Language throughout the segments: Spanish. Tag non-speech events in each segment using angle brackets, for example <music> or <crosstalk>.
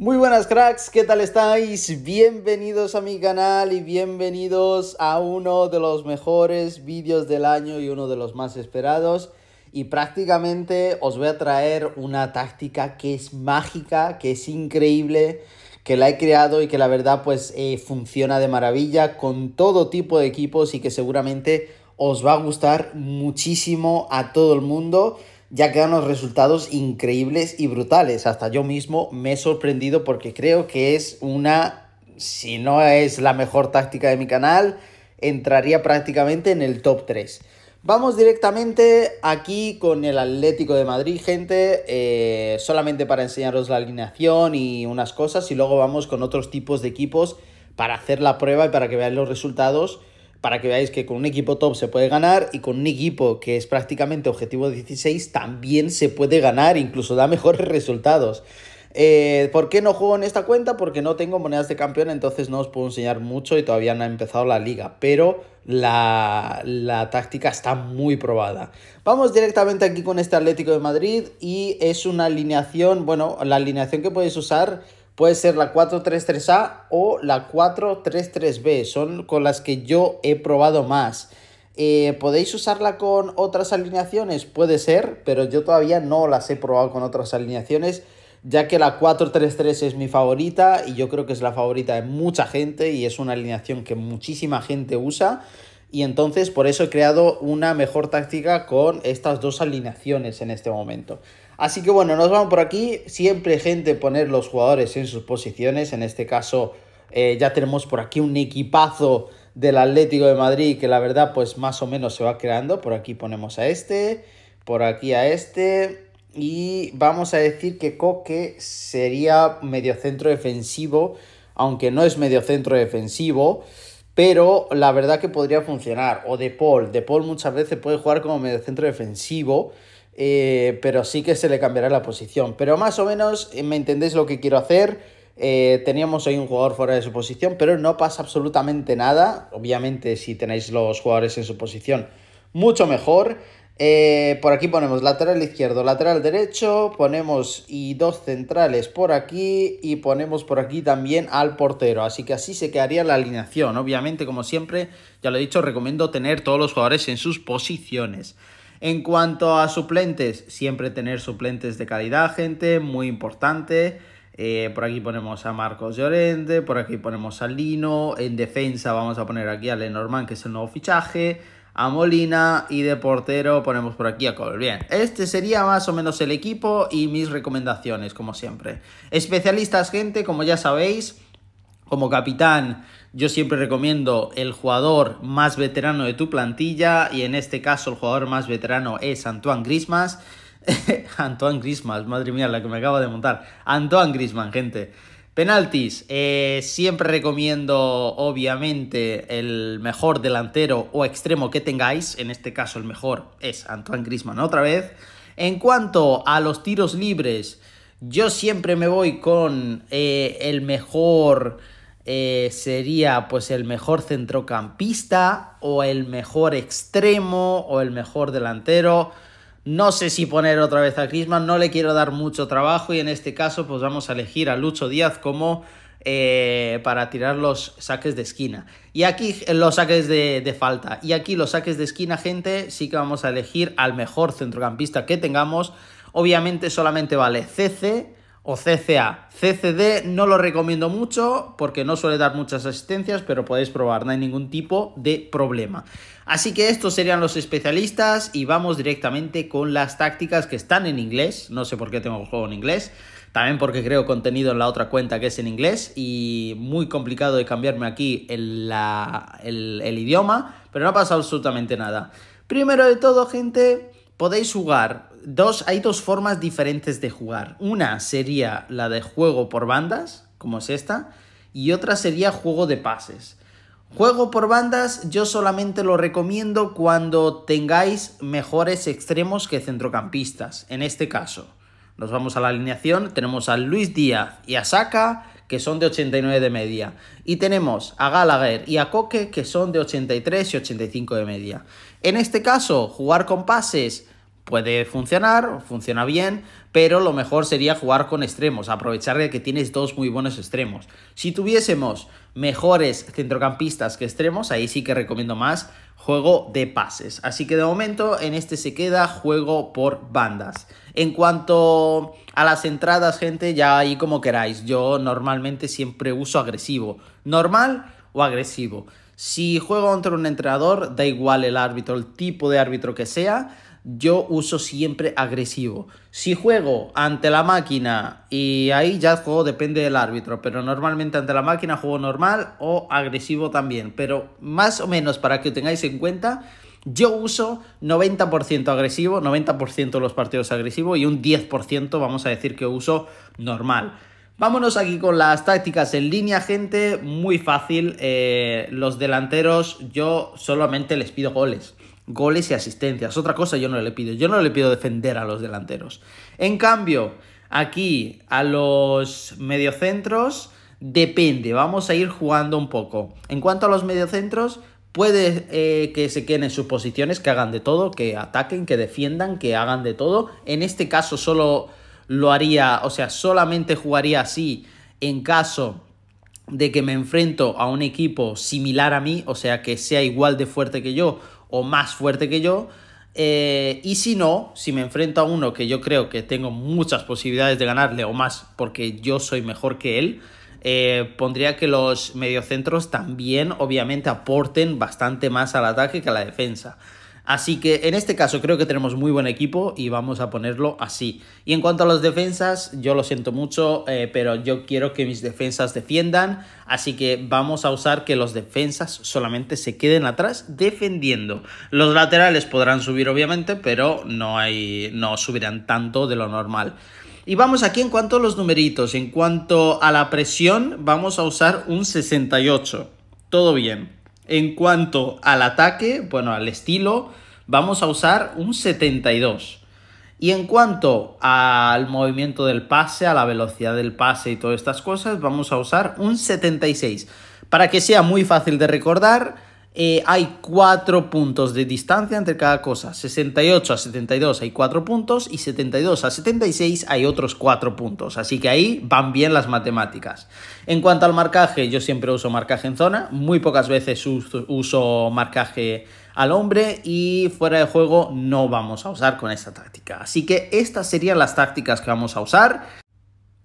Muy buenas cracks, ¿qué tal estáis? Bienvenidos a mi canal y bienvenidos a uno de los mejores vídeos del año y uno de los más esperados. Y prácticamente os voy a traer una táctica que es mágica, que es increíble, que la he creado y que la verdad pues eh, funciona de maravilla con todo tipo de equipos y que seguramente os va a gustar muchísimo a todo el mundo ya quedan los resultados increíbles y brutales. Hasta yo mismo me he sorprendido porque creo que es una, si no es la mejor táctica de mi canal, entraría prácticamente en el top 3. Vamos directamente aquí con el Atlético de Madrid, gente, eh, solamente para enseñaros la alineación y unas cosas y luego vamos con otros tipos de equipos para hacer la prueba y para que veáis los resultados para que veáis que con un equipo top se puede ganar y con un equipo que es prácticamente objetivo 16 también se puede ganar, incluso da <laughs> mejores resultados. Eh, ¿Por qué no juego en esta cuenta? Porque no tengo monedas de campeón, entonces no os puedo enseñar mucho y todavía no ha empezado la liga, pero la, la táctica está muy probada. Vamos directamente aquí con este Atlético de Madrid y es una alineación, bueno, la alineación que podéis usar Puede ser la 433A o la 433B. Son con las que yo he probado más. Eh, ¿Podéis usarla con otras alineaciones? Puede ser, pero yo todavía no las he probado con otras alineaciones, ya que la 433 es mi favorita y yo creo que es la favorita de mucha gente y es una alineación que muchísima gente usa. Y entonces por eso he creado una mejor táctica con estas dos alineaciones en este momento. Así que bueno, nos vamos por aquí. Siempre, gente, poner los jugadores en sus posiciones. En este caso, eh, ya tenemos por aquí un equipazo del Atlético de Madrid que la verdad, pues más o menos se va creando. Por aquí ponemos a este, por aquí a este. Y vamos a decir que Coque sería mediocentro defensivo, aunque no es mediocentro defensivo. Pero la verdad que podría funcionar. O De Paul. De Paul muchas veces puede jugar como mediocentro defensivo. Eh, pero sí que se le cambiará la posición. Pero más o menos eh, me entendéis lo que quiero hacer. Eh, teníamos hoy un jugador fuera de su posición, pero no pasa absolutamente nada. Obviamente, si tenéis los jugadores en su posición, mucho mejor. por aquí ponemos lateral izquierdo, lateral derecho, ponemos y dos centrales por aquí y ponemos por aquí también al portero. Así que así se quedaría la alineación. Obviamente, como siempre, ya lo he dicho, recomiendo tener todos los jugadores en sus posiciones. En cuanto a suplentes, siempre tener suplentes de calidad, gente, muy importante. Eh, por aquí ponemos a Marcos Llorente, por aquí ponemos a Lino. En defensa vamos a poner aquí a Lenormand, que es el nuevo fichaje. A Molina y de portero ponemos por aquí a Cole. Bien, este sería más o menos el equipo y mis recomendaciones, como siempre. Especialistas, gente, como ya sabéis, como capitán yo siempre recomiendo el jugador más veterano de tu plantilla y en este caso el jugador más veterano es Antoine Grismas. <laughs> Antoine Grismas, madre mía, la que me acaba de montar. Antoine Grisman, gente. Penaltis, eh, siempre recomiendo obviamente el mejor delantero o extremo que tengáis, en este caso el mejor es Antoine Grisman otra vez. En cuanto a los tiros libres, yo siempre me voy con eh, el mejor eh, sería pues el mejor centrocampista o el mejor extremo o el mejor delantero. No sé si poner otra vez a Crisman, no le quiero dar mucho trabajo y en este caso pues vamos a elegir a Lucho Díaz como eh, para tirar los saques de esquina. Y aquí eh, los saques de, de, falta. Y aquí los saques de esquina, gente, sí que vamos a elegir al mejor centrocampista que tengamos. Obviamente solamente vale CC, o CCA. CCD no lo recomiendo mucho porque no suele dar muchas asistencias, pero podéis probar, no hay ningún tipo de problema. Así que estos serían los especialistas y vamos directamente con las tácticas que están en inglés. No sé por qué tengo el juego en inglés. También porque creo contenido en la otra cuenta que es en inglés y muy complicado de cambiarme aquí el, el, el idioma, pero no ha pasado absolutamente nada. Primero de todo, gente, podéis jugar dos, hay dos formas diferentes de jugar. Una sería la de juego por bandas, como es esta, y otra sería juego de pases. Juego por bandas yo solamente lo recomiendo cuando tengáis mejores extremos que centrocampistas, en este caso. Nos vamos a la alineación, tenemos a Luis Díaz y a Saka, que son de 89 de media. Y tenemos a Gallagher y a Coque, que son de 83 y 85 de media. En este caso, jugar con pases puede funcionar, funciona bien, pero lo mejor sería jugar con extremos, aprovechar de que tienes dos muy buenos extremos. Si tuviésemos mejores centrocampistas que extremos, ahí sí que recomiendo más juego de pases. Así que de momento en este se queda juego por bandas. En cuanto a las entradas, gente, ya ahí como queráis. Yo normalmente siempre uso agresivo. Normal o agresivo. Si juego contra un entrenador, da igual el árbitro, el tipo de árbitro que sea, yo uso siempre agresivo. Si juego ante la máquina, y ahí ya juego depende del árbitro, pero normalmente ante la máquina juego normal o agresivo también. Pero más o menos para que tengáis en cuenta, yo uso 90% agresivo, 90% de los partidos agresivos y un 10% vamos a decir que uso normal. Vámonos aquí con las tácticas en línea, gente. Muy fácil. Eh, los delanteros, yo solamente les pido goles. Goles y asistencias. Otra cosa yo no le pido. Yo no le pido defender a los delanteros. En cambio, aquí a los mediocentros depende. Vamos a ir jugando un poco. En cuanto a los mediocentros, puede eh, que se queden en sus posiciones, que hagan de todo, que ataquen, que defiendan, que hagan de todo. En este caso solo lo haría, o sea, solamente jugaría así en caso de que me enfrento a un equipo similar a mí, o sea, que sea igual de fuerte que yo o más fuerte que yo. Eh, y si no, si me enfrento a uno que yo creo que tengo muchas posibilidades de ganarle o más porque yo soy mejor que él, eh, pondría que los mediocentros también obviamente aporten bastante más al ataque que a la defensa. Así que en este caso creo que tenemos muy buen equipo y vamos a ponerlo así. Y en cuanto a las defensas, yo lo siento mucho, eh, pero yo quiero que mis defensas defiendan. Así que vamos a usar que los defensas solamente se queden atrás defendiendo. Los laterales podrán subir obviamente, pero no, hay, no subirán tanto de lo normal. Y vamos aquí en cuanto a los numeritos, en cuanto a la presión, vamos a usar un 68. Todo bien. En cuanto al ataque, bueno, al estilo, vamos a usar un 72. Y en cuanto al movimiento del pase, a la velocidad del pase y todas estas cosas, vamos a usar un 76. Para que sea muy fácil de recordar, eh, hay 4 puntos de distancia entre cada cosa. 68 a 72 hay 4 puntos y 72 a 76 hay otros 4 puntos. Así que ahí van bien las matemáticas. En cuanto al marcaje, yo siempre uso marcaje en zona. Muy pocas veces uso marcaje al hombre y fuera de juego no vamos a usar con esta táctica. Así que estas serían las tácticas que vamos a usar.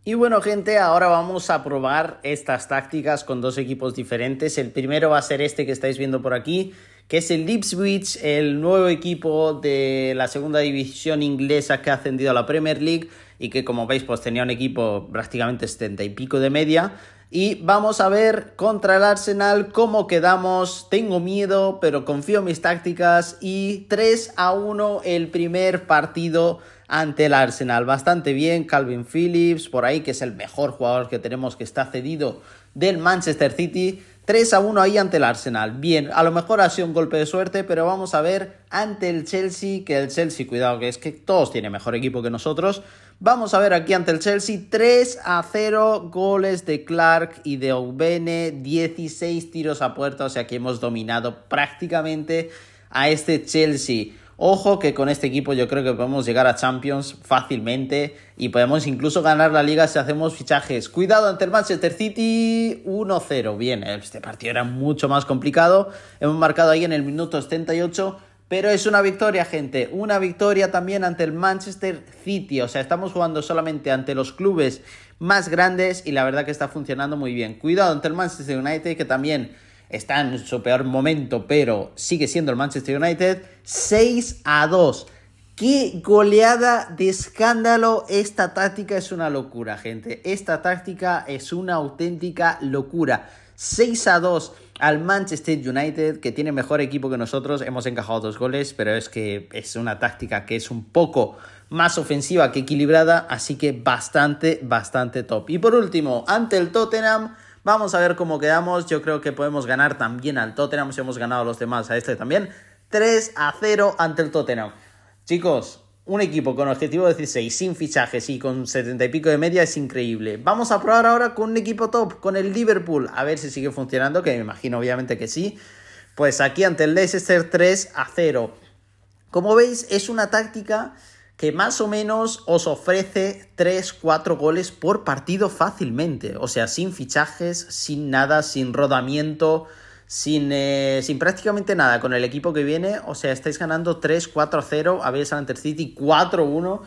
Y bueno gente, ahora vamos a probar estas tácticas con dos equipos diferentes. El primero va a ser este que estáis viendo por aquí, que es el Ipswich, el nuevo equipo de la segunda división inglesa que ha ascendido a la Premier League y que como veis pues tenía un equipo prácticamente 70 y pico de media. Y vamos a ver contra el Arsenal cómo quedamos. Tengo miedo, pero confío en mis tácticas. Y 3 a 1 el primer partido ante el Arsenal. Bastante bien, Calvin Phillips, por ahí, que es el mejor jugador que tenemos que está cedido del Manchester City. 3 a 1 ahí ante el Arsenal. Bien, a lo mejor ha sido un golpe de suerte, pero vamos a ver ante el Chelsea, que el Chelsea, cuidado, que es que todos tienen mejor equipo que nosotros. Vamos a ver aquí ante el Chelsea 3 a 0 goles de Clark y de O'Bene. 16 tiros a puerta, o sea que hemos dominado prácticamente a este Chelsea. Ojo que con este equipo yo creo que podemos llegar a Champions fácilmente y podemos incluso ganar la liga si hacemos fichajes. Cuidado ante el Manchester City 1-0. Bien, eh, este partido era mucho más complicado. Hemos marcado ahí en el minuto 78. Pero es una victoria, gente. Una victoria también ante el Manchester City. O sea, estamos jugando solamente ante los clubes más grandes y la verdad que está funcionando muy bien. Cuidado ante el Manchester United que también está en su peor momento, pero sigue siendo el Manchester United, 6 a 2. Qué goleada de escándalo. Esta táctica es una locura, gente. Esta táctica es una auténtica locura. 6 a 2 al Manchester United, que tiene mejor equipo que nosotros. Hemos encajado dos goles, pero es que es una táctica que es un poco más ofensiva que equilibrada, así que bastante, bastante top. Y por último, ante el Tottenham, Vamos a ver cómo quedamos. Yo creo que podemos ganar también al Tottenham si hemos ganado a los demás a este también. 3 a 0 ante el Tottenham. Chicos, un equipo con objetivo 16, sin fichajes y con 70 y pico de media es increíble. Vamos a probar ahora con un equipo top, con el Liverpool, a ver si sigue funcionando, que me imagino obviamente que sí. Pues aquí ante el Leicester 3 a 0. Como veis, es una táctica que más o menos os ofrece 3-4 goles por partido fácilmente, o sea, sin fichajes, sin nada, sin rodamiento, sin, eh, sin prácticamente nada con el equipo que viene, o sea, estáis ganando 3-4-0, habéis al City 4-1.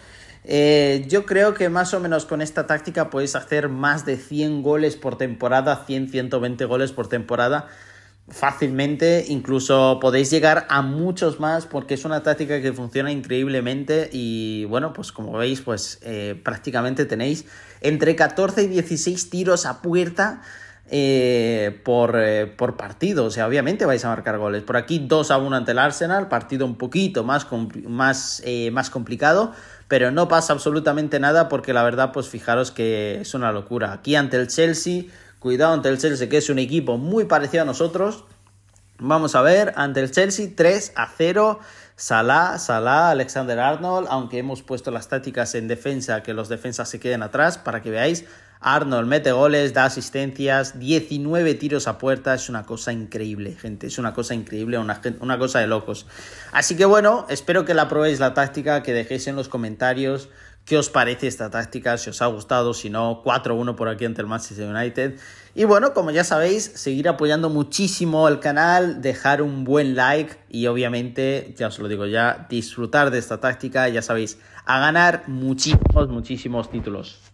Eh, yo creo que más o menos con esta táctica podéis hacer más de 100 goles por temporada, 100-120 goles por temporada fácilmente, incluso podéis llegar a muchos más porque es una táctica que funciona increíblemente y bueno, pues como veis, pues eh, prácticamente tenéis entre 14 y 16 tiros a puerta. Eh, eh, por, partido. O sea, obviamente vais a marcar goles. Por aquí 2 a 1 ante el Arsenal, partido un poquito más, más, más complicado, pero no pasa absolutamente nada porque la verdad, pues fijaros que es una locura. Aquí ante el Chelsea Cuidado ante el Chelsea, que es un equipo muy parecido a nosotros. Vamos a ver, ante el Chelsea 3 a 0. Salah, Salah, Alexander Arnold, aunque hemos puesto las tácticas en defensa, que los defensas se queden atrás, para que veáis, Arnold mete goles, da asistencias, 19 tiros a puerta, es una cosa increíble, gente, es una cosa increíble, una, una cosa de locos. Así que bueno, espero que la probéis la táctica, que dejéis en los comentarios qué os parece esta táctica, si os ha gustado, si no, 4-1 por aquí ante el Manchester United. Y bueno, como ya sabéis, seguir apoyando muchísimo al canal, dejar un buen like y obviamente, ya os lo digo ya, disfrutar de esta táctica, ya sabéis, a ganar muchísimos, muchísimos títulos.